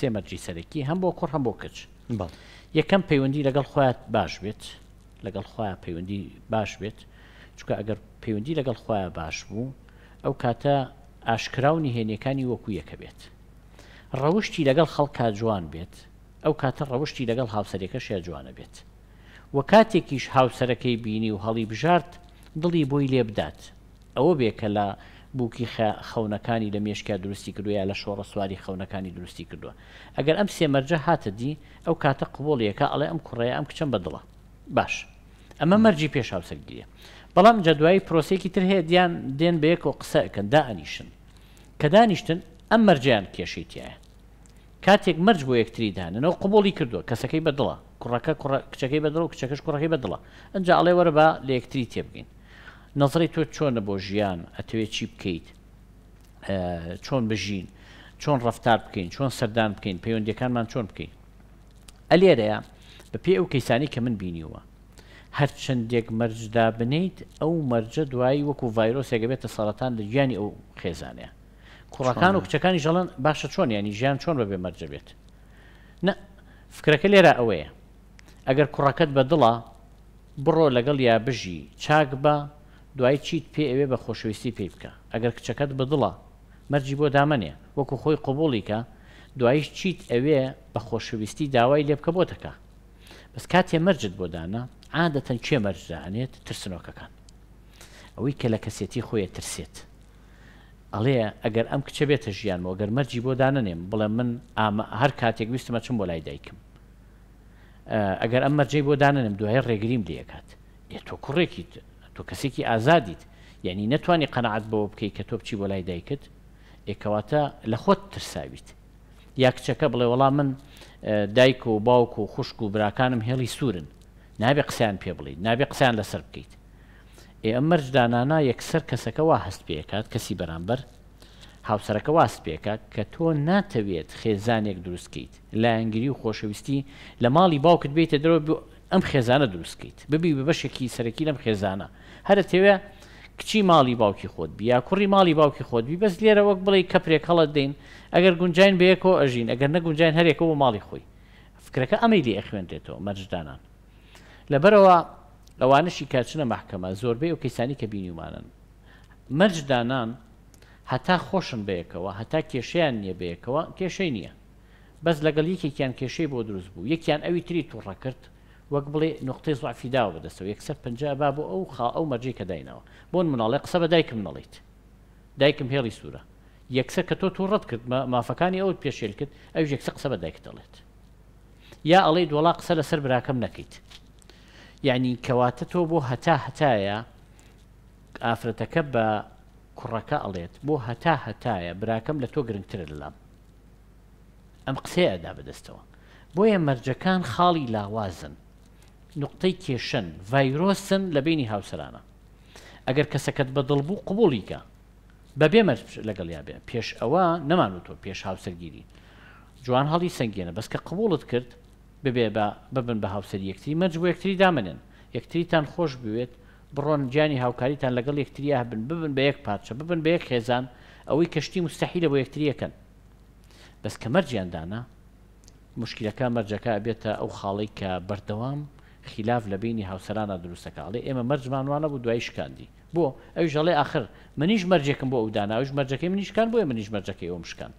سێمەرجی سەرەکی هەم بۆ کوڕ هەم بۆ کچ یەکەم پەیوەندی لەگەڵ خۆیان باش بێت لەگەڵ خۆیان پەیوەندی باش بێت چکە ئەگەر پەیوەندی لەگەڵ خۆیان باش بوو ئەو کاتە ئاشکراونی هێنیەکانی وەکو یەکە بێت ڕەوشی لەگەڵ خەڵکا جوان بێت ئەو کاتە ڕەوشی لەگەڵ هاوسەرێکە شێ جوانە بێت وە کاتێکیش هاوسەرەکەی بینی و هەڵی بژارت دڵی بۆی لێبدات ئەوە بێ کە لە بووکی خەونەکانی لە مێشکیا دروستی کردو یا لە شۆڕە سواری خەونەکانی دروستی کردووە ئەگەر ئەم سێمەرجە هاتە دی ئەو کاتە قوبڵیەکە ئەڵێ ئەم کوڕەیە ئەم کچەم بەدڵە باش ئەمە مەرجی پێشاوسەرگیریە بەڵام جەدوایی پرۆسێکی تر هەیە دیان دێن بەیەکەوە قسەکەن دانیشن کە دانیشتن ئەم مەرجیان کێشیتیایە کاتێک مەرج بۆ یەکتری داننەوە قوبڵی کردووە کەسەکەی بەدڵە کوڕەکە کچەکەی بەدڵ و کچەکەش کوڕەکەی بەدڵە ئەجا ئەڵێ وەرە بە لە یەکتری تێبگەین نظری تۆ چۆنە بۆ ژیان ئەتەوێت چی بکەیت چۆن بژین چۆن ڕفتار بکەین چۆن سەردان بکەین پەیوەندەکانمان چۆن بکەین ئەلێرەیە بە پێ ئەو کەیسانی کە من بینیوە هەر چندێک مەرجدا بنیت ئەو مەرجە دوایی وەکو ڤایرۆسێک بێتە سەڵەتان لە گیانی ئەو خێزانەیە کوڕەکان و کچەکانی ژەڵەن باشە چۆن ینی ژیان چۆن بەبێ مەرجە بێت نە فکرەکە لێرە ئەوەیە ئەگەر کوڕەکەت بە دڵە بڕۆ لەگەڵ یا بژی چاک بە دوای چیت پێ ئەوێ بە خۆشویستی پێی بکە ئەگەر کچەکەت بدڵە مەرجی بۆ دامنێ وەکو خۆی قوبڵیکە دوایش چیت ئەوێ بە خۆشویستی داوای لێ بکە بۆتەکە بەس کاتێ مەرجت بۆ دانا عادەتەن چێ مەرجدانێت ترسنۆکەکان ئەوەی کە لە کەسێتی خۆیە ترسێت ئەڵێ ئەگەر ئەم کچە بێتە ژیان وە گەر مەرجی بۆ دانەنێم بڵێ من هەر کاتێک ویستمە چم بۆ لای دایکم ئەگەر ئەم مەرجەی بۆ دانەنم دوای ڕێگریم دیەکات تۆ کوڕێکیت تۆ کەسێکی ئازادیت یعنی نتوانانی قەنەعات بەوە بکەیت کە تۆ بچی بۆ لای دایکت ئێکەواتە لە خۆت ترساویت یا کچەکە بڵێ وەڵام من دایک و باوک و خوشک و براکانم هێڵی سوورن نابێ قسەیان پێ بڵیت نابێ قسەیان لەسەر بکەیت ئێ ئەمەرج دانانا یەکسەر کەسەکە وا هەست پێکات کەسی بەرامبەر هاوسەرەکە واست پێکات کە تۆ ناتەوێت خێزانێک دروستکەیت لایەنگری و خۆشەویستی لە ماڵی باوکت بێتە درۆ ئەم خێزانە دروستکەیت ببی بە بەشێکی سەرەکی لەم خێزانە هەرە تێوێ کچی ماڵی باوکی خۆت بیا کوڕی ماڵی باوکی خۆت بی بەس لێرە وەک بڵی کەپێک هەڵت دەین ئەگەر گونجین بەیەکەوە ئەژین ئەگەر نەگونجین هەرێکەوە بۆ ماڵی خۆی فکرەکە ئەمەی لێ ئەخوێنرێتەوە مەرجدانان لەبەرەوە ئەوانشی کاچنە محکەمە زۆربەی و کەسانی کە بینیمانن مەرجدانان هەتا خۆشن بەیەکەوە هەتا کێشیان نییە بەیەکەوە کێشەی نییە بەس لەگەڵ یەکێکیان کێشەی بۆ دروست بوو یەکیان ئەوی تری تووڕە کرد وەک بڵێ نقطەی زوعفی داوە بەدەستەوە یەکسەر پنج با بۆ ئەو خا ئەو مەرجی کە داینەوە بۆن مناڵێ قسە بە دایکم نەڵیت دایکم هێڵی سوورە یەکسە کە تۆ تو ڕەت کرد مافەکانی ئەوت پێشێل کرد ئەو یەکسە قسە بە دایک دەڵێت یا ئەڵێ دوڵا قسە لەسەر براکەم نەکەیت یعنی کەواتە تۆ بۆ هەتا هەتایە ئافرەتەکە بە کوڕەکە ئەڵێت بۆ هەتا هەتایە براکەم لە تۆ گرنگترە لەلام ئەم قسەیەدا بەدەستەوە بۆیە مەرجەکان خاڵی لاوازن نقطەی کێشن ڤایرۆسن لە بینی هاوسرانە ئەگەر کەسەکەت بە دڵ بوو قوبولیکە بەبێ مەرج لەگەڵیا بێ پێش ئەوە نەمانوتۆ پێش هاوسەرگیری جوان هەڵی سنگێنە بەسکە قبولت کرد ببێ ببن بە هاوسەر یەکتی مەرجبوو یەکتری دامنێن یەکتریتان خۆش بوێت بڕۆن گیانی هاوکاریتان لەگەڵ یەکتریا هەبن ببن بە یەک پادچە ببن بە یەک خێزان ئەوەی کەشتی مستحیلە بۆ یەکتریەکەن بەس کە مەرجیاندانە مشکلەکە مەرجەکە بێتە ئەو خاڵی کە بەردەوام خلاف لە بینی هاوسرانە دروستەکەڵێ ئێمە مەرجمانوانە بوو دوای شکاندی بۆ ئەوی ژەڵێ آخر منیش مەرجێکم بۆ ئەوداناوش مەرجەکەی منیشکان بۆە منیش مەرجەکەی ئەوم شکاند.